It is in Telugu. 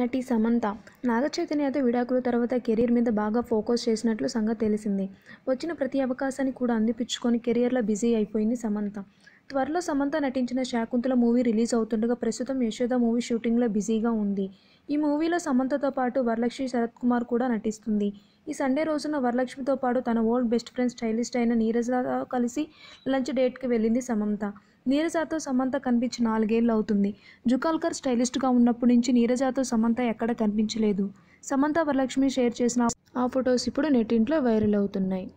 నటి సమంత చైతన్యతో విడాకుల తర్వాత కెరీర్ మీద బాగా ఫోకస్ చేసినట్లు సంగతి తెలిసింది వచ్చిన ప్రతి అవకాశాన్ని కూడా అందిపించుకొని కెరియర్లో బిజీ అయిపోయింది సమంత త్వరలో సమంత నటించిన శాకుంతల మూవీ రిలీజ్ అవుతుండగా ప్రస్తుతం యశోద మూవీ షూటింగ్లో బిజీగా ఉంది ఈ మూవీలో సమంతతో పాటు వరలక్ష్మి శరత్ కుమార్ కూడా నటిస్తుంది ఈ సండే రోజున వరలక్ష్మితో పాటు తన ఓల్డ్ బెస్ట్ ఫ్రెండ్ స్టైలిస్ట్ అయిన నీరజతో కలిసి లంచ్ డేట్కి వెళ్ళింది సమంత నీరజాతో సమంత కనిపించి నాలుగేళ్ళు అవుతుంది జుకాల్కర్ స్టైలిస్ట్గా ఉన్నప్పటి నుంచి నీరజాతో సమంత ఎక్కడ కనిపించలేదు సమంత వరలక్ష్మి షేర్ చేసిన ఆ ఫొటోస్ ఇప్పుడు ఇంట్లో వైరల్ అవుతున్నాయి